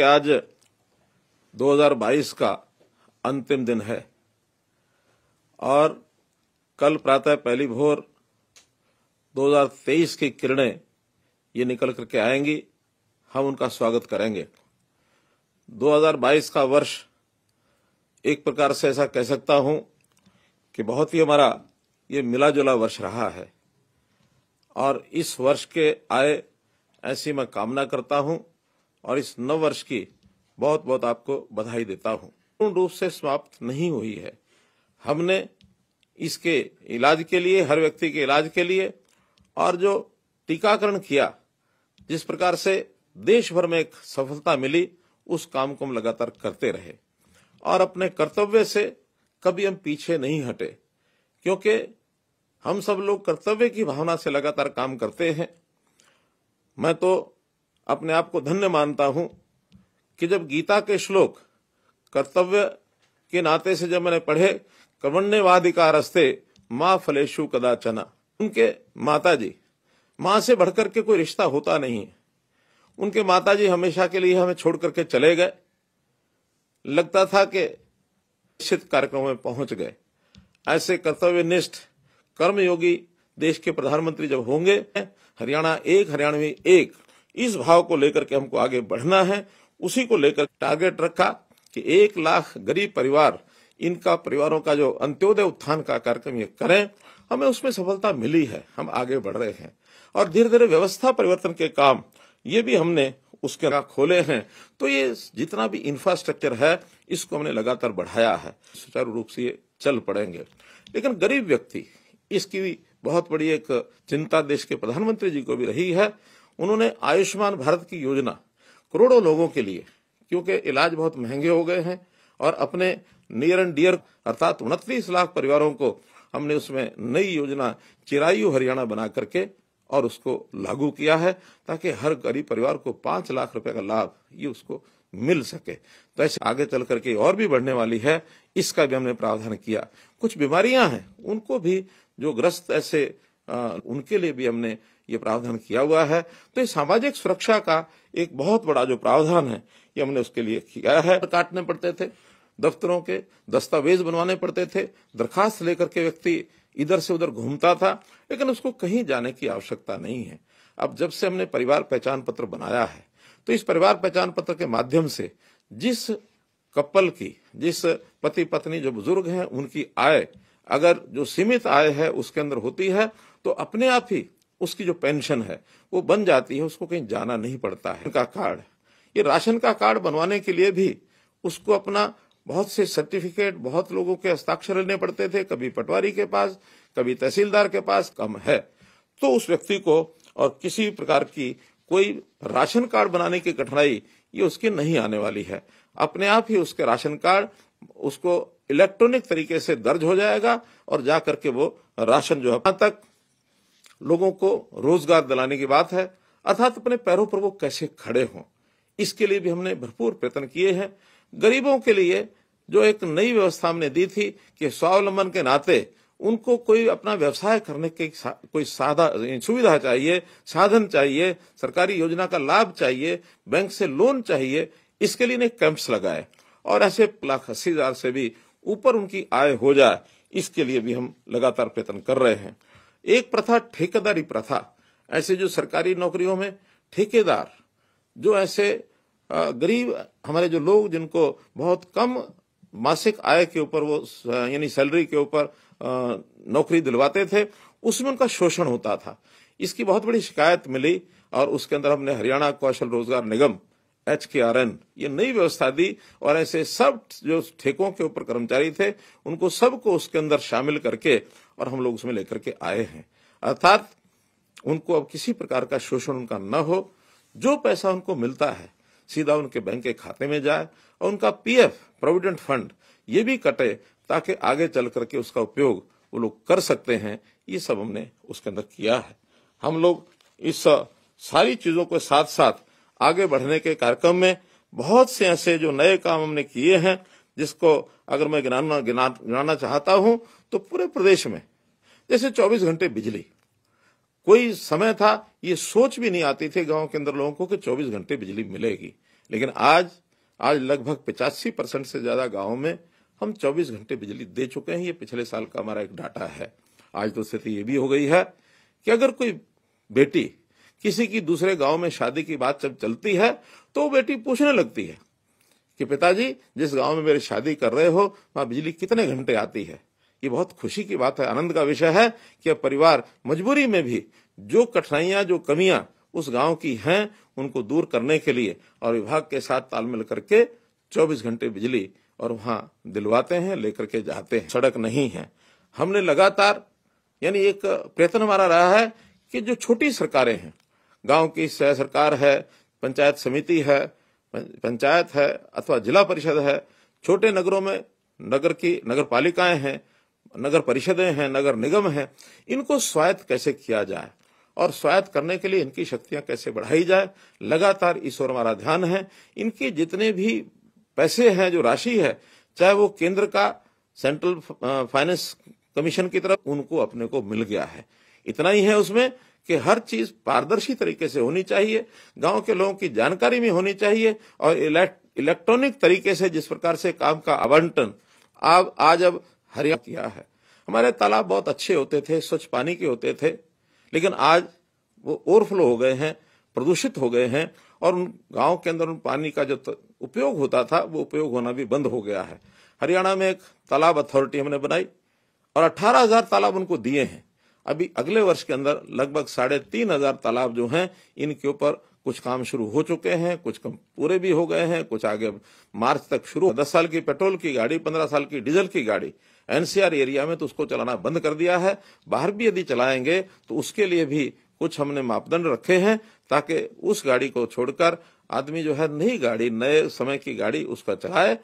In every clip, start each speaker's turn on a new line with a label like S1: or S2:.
S1: कि आज 2022 का अंतिम दिन है और कल प्रातः पहली भोर 2023 की किरणें ये निकल करके आएंगी हम उनका स्वागत करेंगे 2022 का वर्ष एक प्रकार से ऐसा कह सकता हूं कि बहुत ही हमारा ये मिला जुला वर्ष रहा है और इस वर्ष के आए ऐसी मैं कामना करता हूं और इस नव वर्ष की बहुत बहुत आपको बधाई देता हूँ पूर्ण रूप से समाप्त नहीं हुई है हमने इसके इलाज के लिए हर व्यक्ति के इलाज के लिए और जो टीकाकरण किया जिस प्रकार से देश भर में एक सफलता मिली उस काम को हम लगातार करते रहे और अपने कर्तव्य से कभी हम पीछे नहीं हटे क्योंकि हम सब लोग कर्तव्य की भावना से लगातार काम करते हैं मैं तो अपने आप को धन्य मानता हूं कि जब गीता के श्लोक कर्तव्य के नाते से जब मैंने पढ़े कर्मण्यवाधिकारस्ते माँ फलेशु कदाचना उनके माता जी माँ से बढ़कर के कोई रिश्ता होता नहीं है उनके माता जी हमेशा के लिए हमें छोड़ करके चले गए लगता था कि निश्चित कार्यक्रम में पहुंच गए ऐसे कर्तव्यनिष्ठ कर्मयोगी देश के प्रधानमंत्री जब होंगे हरियाणा एक हरियाणवी एक इस भाव को लेकर के हमको आगे बढ़ना है उसी को लेकर टारगेट रखा कि एक लाख गरीब परिवार इनका परिवारों का जो अंत्योदय उत्थान का कार्यक्रम ये करें हमें उसमें सफलता मिली है हम आगे बढ़ रहे हैं और धीरे धीरे व्यवस्था परिवर्तन के काम ये भी हमने उसके राह खोले हैं तो ये जितना भी इंफ्रास्ट्रक्चर है इसको हमने लगातार बढ़ाया है सुचारू रूप से ये चल पड़ेंगे लेकिन गरीब व्यक्ति इसकी बहुत बड़ी एक चिंता देश के प्रधानमंत्री जी को भी रही है उन्होंने आयुष्मान भारत की योजना करोड़ों लोगों के लिए क्योंकि इलाज बहुत महंगे हो गए हैं और अपने नियर एंड डियर अर्थात उनतीस लाख परिवारों को हमने उसमें नई योजना चिरायु हरियाणा बना करके और उसको लागू किया है ताकि हर गरीब परिवार को पांच लाख रुपए का लाभ ये उसको मिल सके तो ऐसे आगे चल करके और भी बढ़ने वाली है इसका भी हमने प्रावधान किया कुछ बीमारियां हैं उनको भी जो ग्रस्त ऐसे आ, उनके लिए भी हमने ये प्रावधान किया हुआ है तो ये सामाजिक सुरक्षा का एक बहुत बड़ा जो प्रावधान है ये हमने उसके लिए किया है काटने पड़ते थे दफ्तरों के दस्तावेज बनवाने पड़ते थे दरखास्त लेकर के व्यक्ति इधर से उधर घूमता था लेकिन उसको कहीं जाने की आवश्यकता नहीं है अब जब से हमने परिवार पहचान पत्र बनाया है तो इस परिवार पहचान पत्र के माध्यम से जिस कपल की जिस पति पत्नी जो बुजुर्ग हैं उनकी आय अगर जो सीमित आय है उसके अंदर होती है तो अपने आप ही उसकी जो पेंशन है वो बन जाती है उसको कहीं जाना नहीं पड़ता है का कार्ड ये राशन का कार्ड बनवाने के लिए भी उसको अपना बहुत से सर्टिफिकेट बहुत लोगों के हस्ताक्षर लेने पड़ते थे कभी पटवारी के पास कभी तहसीलदार के पास कम है तो उस व्यक्ति को और किसी प्रकार की कोई राशन कार्ड बनाने की कठिनाई ये उसकी नहीं आने वाली है अपने आप ही उसके राशन कार्ड उसको इलेक्ट्रॉनिक तरीके से दर्ज हो जाएगा और जाकर के वो राशन जो है तक लोगों को रोजगार दिलाने की बात है अर्थात अपने पैरों पर वो कैसे खड़े हों इसके लिए भी हमने भरपूर प्रयत्न किए हैं गरीबों के लिए जो एक नई व्यवस्था हमने दी थी कि स्वावलंबन के नाते उनको कोई अपना व्यवसाय करने के कोई सुविधा चाहिए साधन चाहिए सरकारी योजना का लाभ चाहिए बैंक से लोन चाहिए इसके लिए ने कैंप्स लगाए और ऐसे लाख अस्सी हजार से भी ऊपर उनकी आय हो जाए इसके लिए भी हम लगातार प्रयत्न कर रहे हैं एक प्रथा ठेकेदारी प्रथा ऐसे जो सरकारी नौकरियों में ठेकेदार जो ऐसे गरीब हमारे जो लोग जिनको बहुत कम मासिक आय के ऊपर वो यानी सैलरी के ऊपर नौकरी दिलवाते थे उसमें उनका शोषण होता था इसकी बहुत बड़ी शिकायत मिली और उसके अंदर हमने Haryana Kaushal Rozgar Nigam H K R N ये नई व्यवस्था दी और ऐसे सब जो ठेकों के ऊपर कर्मचारी थे उनको सबको उसके अंदर शामिल करके और हम लोग उसमें लेकर के आए हैं अर्थात उनको अब किसी प्रकार का शोषण उनका न हो जो पैसा उनको मिलता है सीधा उनके बैंक के खाते में जाए और उनका पीएफ प्रोविडेंट फंड ये भी कटे ताकि आगे चल करके उसका उपयोग वो लोग कर सकते हैं ये सब हमने उसके अंदर किया है हम लोग इस सारी चीजों के साथ साथ आगे बढ़ने के कार्यक्रम में बहुत से ऐसे जो नए काम हमने किए हैं जिसको अगर मैं गिनाना गिनाना चाहता हूं तो पूरे प्रदेश में जैसे 24 घंटे बिजली कोई समय था ये सोच भी नहीं आती थी गांव के अंदर लोगों को कि 24 घंटे बिजली मिलेगी लेकिन आज आज लगभग पिचासी परसेंट से ज्यादा गांवों में हम 24 घंटे बिजली दे चुके हैं ये पिछले साल का हमारा एक डाटा है आज तो स्थिति ये भी हो गई है कि अगर कोई बेटी किसी की दूसरे गांव में शादी की बात जब चलती है तो बेटी पूछने लगती है कि पिताजी जिस गांव में मेरी शादी कर रहे हो वहां बिजली कितने घंटे आती है ये बहुत खुशी की बात है आनंद का विषय है कि अब परिवार मजबूरी में भी जो कठिनाइयां जो कमियां उस गांव की हैं उनको दूर करने के लिए और विभाग के साथ तालमेल करके 24 घंटे बिजली और वहां दिलवाते हैं लेकर के जाते हैं सड़क नहीं है हमने लगातार यानी एक प्रयत्न हमारा रहा है कि जो छोटी सरकारें हैं गांव की सह सरकार है पंचायत समिति है पंचायत है अथवा जिला परिषद है छोटे नगरों में नगर की नगर पालिकाएं हैं नगर परिषदें हैं नगर निगम हैं इनको स्वायत्त कैसे किया जाए और स्वायत्त करने के लिए इनकी शक्तियां कैसे बढ़ाई जाए लगातार इस ओर हमारा ध्यान है इनके जितने भी पैसे हैं जो राशि है चाहे वो केंद्र का सेंट्रल फाइनेंस कमीशन की तरफ उनको अपने को मिल गया है इतना ही है उसमें कि हर चीज पारदर्शी तरीके से होनी चाहिए गांव के लोगों की जानकारी भी होनी चाहिए और इलेक्ट्रॉनिक तरीके से जिस प्रकार से काम का आवंटन अब आज अब हरियाणा किया है हमारे तालाब बहुत अच्छे होते थे स्वच्छ पानी के होते थे लेकिन आज वो ओवरफ्लो हो गए हैं प्रदूषित हो गए हैं और उन गांव के अंदर उन पानी का जो उपयोग होता था वो उपयोग होना भी बंद हो गया है हरियाणा में एक तालाब अथॉरिटी हमने बनाई और 18,000 तालाब उनको दिए हैं अभी अगले वर्ष के अंदर लगभग साढ़े तीन हजार तालाब जो हैं इनके ऊपर कुछ काम शुरू हो चुके हैं कुछ कम पूरे भी हो गए हैं कुछ आगे मार्च तक शुरू दस साल की पेट्रोल की गाड़ी पंद्रह साल की डीजल की गाड़ी एनसीआर एरिया में तो उसको चलाना बंद कर दिया है बाहर भी यदि चलाएंगे तो उसके लिए भी कुछ हमने मापदंड रखे हैं ताकि उस गाड़ी को छोड़कर आदमी जो है नई गाड़ी नए समय की गाड़ी उसका चलाए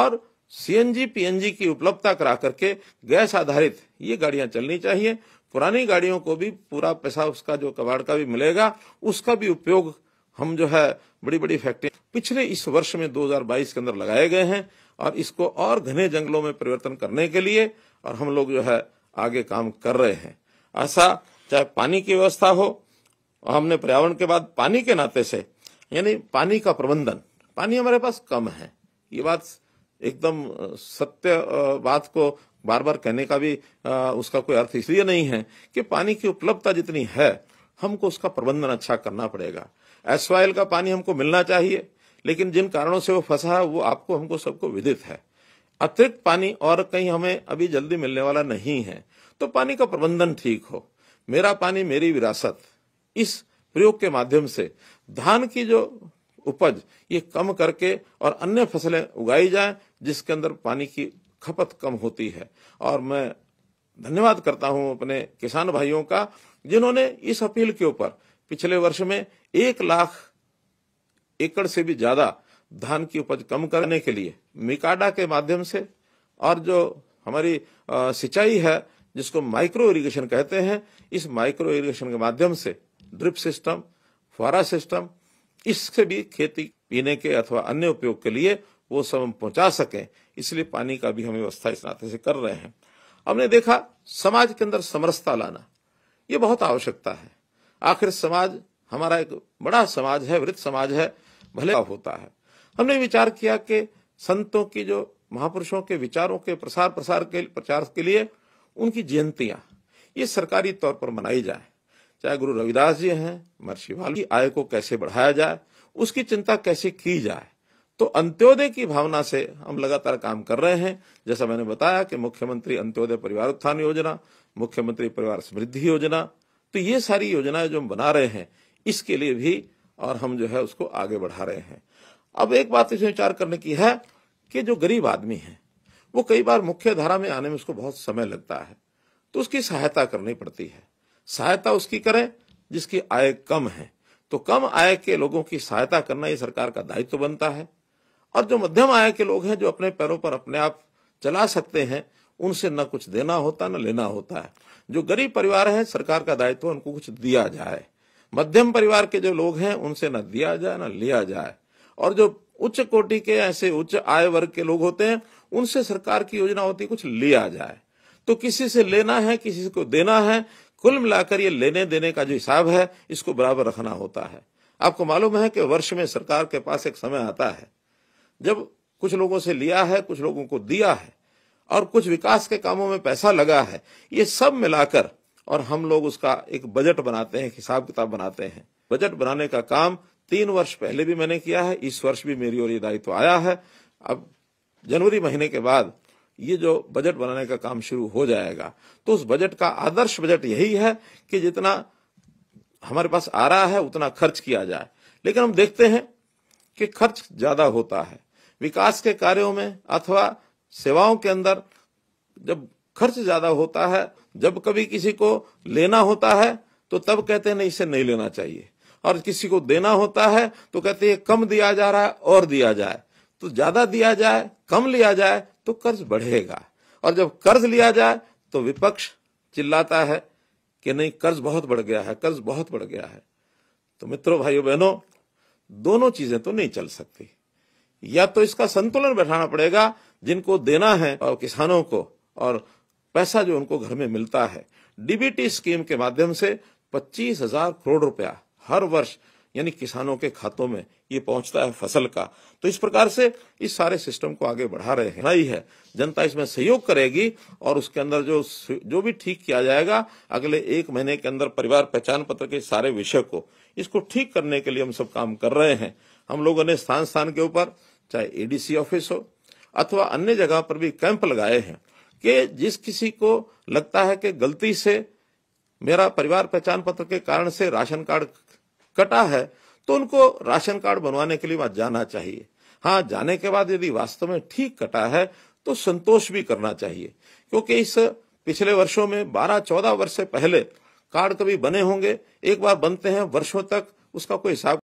S1: और सीएनजी पीएनजी की उपलब्धता करा करके गैस आधारित ये गाड़ियां चलनी चाहिए पुरानी गाड़ियों को भी पूरा पैसा उसका जो कबाड़ का भी मिलेगा उसका भी उपयोग हम जो है बड़ी बड़ी फैक्ट्री पिछले इस वर्ष में 2022 के अंदर लगाए गए हैं और इसको और घने जंगलों में परिवर्तन करने के लिए और हम लोग जो है आगे काम कर रहे हैं ऐसा चाहे पानी की व्यवस्था हो और हमने पर्यावरण के बाद पानी के नाते से यानी पानी का प्रबंधन पानी हमारे पास कम है ये बात एकदम सत्य बात को बार बार कहने का भी आ, उसका कोई अर्थ इसलिए नहीं है कि पानी की उपलब्धता जितनी है हमको उसका प्रबंधन अच्छा करना पड़ेगा एसवाइल का पानी हमको मिलना चाहिए लेकिन जिन कारणों से वो फंसा है वो आपको हमको सबको विदित है अतिरिक्त पानी और कहीं हमें अभी जल्दी मिलने वाला नहीं है तो पानी का प्रबंधन ठीक हो मेरा पानी मेरी विरासत इस प्रयोग के माध्यम से धान की जो उपज ये कम करके और अन्य फसलें उगाई जाए जिसके अंदर पानी की खपत कम होती है और मैं धन्यवाद करता हूं अपने किसान भाइयों का जिन्होंने इस अपील के ऊपर पिछले वर्ष में एक लाख एकड़ से भी ज्यादा धान की उपज कम करने के लिए मिकाडा के माध्यम से और जो हमारी सिंचाई है जिसको माइक्रो इरिगेशन कहते हैं इस माइक्रो इरिगेशन के माध्यम से ड्रिप सिस्टम फुहरा सिस्टम इससे भी खेती पीने के अथवा अन्य उपयोग के लिए वो सब हम पहुंचा सकें इसलिए पानी का भी हम व्यवस्था इस नाते से कर रहे हैं हमने देखा समाज के अंदर समरसता लाना ये बहुत आवश्यकता है आखिर समाज हमारा एक बड़ा समाज है वृद्ध समाज है भले होता है हमने विचार किया कि संतों की जो महापुरुषों के विचारों के प्रसार प्रसार के प्रचार के लिए उनकी जयंतियां ये सरकारी तौर पर मनाई जाए चाहे गुरु रविदास जी हैं महर्षि वाली आय को कैसे बढ़ाया जाए उसकी चिंता कैसे की जाए तो अंत्योदय की भावना से हम लगातार काम कर रहे हैं जैसा मैंने बताया कि मुख्यमंत्री अंत्योदय परिवार उत्थान योजना मुख्यमंत्री परिवार समृद्धि योजना तो ये सारी योजनाएं जो हम बना रहे हैं इसके लिए भी और हम जो है उसको आगे बढ़ा रहे हैं अब एक बात इसमें विचार करने की है कि जो गरीब आदमी है वो कई बार मुख्य धारा में आने में उसको बहुत समय लगता है तो उसकी सहायता करनी पड़ती है सहायता उसकी करें जिसकी आय कम है तो कम आय के लोगों की सहायता करना ये सरकार का दायित्व तो बनता है और जो मध्यम आय के लोग हैं जो अपने पैरों पर अपने आप चला सकते हैं उनसे न कुछ देना होता न लेना होता है जो गरीब परिवार है सरकार का दायित्व उनको कुछ दिया जाए मध्यम परिवार के जो लोग हैं उनसे न दिया जाए न लिया जाए और जो उच्च कोटि के ऐसे उच्च आय वर्ग के लोग होते हैं उनसे सरकार की योजना होती है कुछ लिया जाए तो किसी से लेना है किसी को देना है कुल मिलाकर ये लेने देने का जो हिसाब है इसको बराबर रखना होता है आपको मालूम है कि वर्ष में सरकार के पास एक समय आता है जब कुछ लोगों से लिया है कुछ लोगों को दिया है और कुछ विकास के कामों में पैसा लगा है ये सब मिलाकर और हम लोग उसका एक बजट बनाते हैं हिसाब किताब बनाते हैं बजट बनाने का काम तीन वर्ष पहले भी मैंने किया है इस वर्ष भी मेरी ओर ये दायित्व तो आया है अब जनवरी महीने के बाद ये जो बजट बनाने का काम शुरू हो जाएगा तो उस बजट का आदर्श बजट यही है कि जितना हमारे पास आ रहा है उतना खर्च किया जाए लेकिन हम देखते हैं कि खर्च ज्यादा होता है विकास के कार्यों में अथवा सेवाओं के अंदर जब खर्च ज्यादा होता है जब कभी किसी को लेना होता है तो तब कहते हैं नहीं इसे नहीं लेना चाहिए और किसी को देना होता है तो कहते हैं कम दिया जा रहा है और दिया जाए तो ज्यादा दिया जाए कम लिया जाए तो कर्ज बढ़ेगा और जब कर्ज लिया जाए तो विपक्ष चिल्लाता है कि नहीं कर्ज बहुत बढ़ गया है कर्ज बहुत बढ़ गया है तो मित्रों भाइयों बहनों दोनों चीजें तो नहीं चल सकती या तो इसका संतुलन बैठाना पड़ेगा जिनको देना है और किसानों को और पैसा जो उनको घर में मिलता है डीबीटी स्कीम के माध्यम से पच्चीस हजार करोड़ रुपया हर वर्ष यानी किसानों के खातों में ये पहुंचता है फसल का तो इस प्रकार से इस सारे सिस्टम को आगे बढ़ा रहे हैं ही है जनता इसमें सहयोग करेगी और उसके अंदर जो जो भी ठीक किया जाएगा अगले एक महीने के अंदर परिवार पहचान पत्र के सारे विषय को इसको ठीक करने के लिए हम सब काम कर रहे हैं हम लोगों ने स्थान स्थान के ऊपर चाहे एडीसी ऑफिस हो अथवा अन्य जगह पर भी कैंप लगाए हैं कि जिस किसी को लगता है कि गलती से मेरा परिवार पहचान पत्र के कारण से राशन कार्ड कटा है तो उनको राशन कार्ड बनवाने के लिए वहां जाना चाहिए हाँ जाने के बाद यदि वास्तव में ठीक कटा है तो संतोष भी करना चाहिए क्योंकि इस पिछले वर्षों में बारह चौदह वर्ष से पहले कार्ड कभी बने होंगे एक बार बनते हैं वर्षों तक उसका कोई हिसाब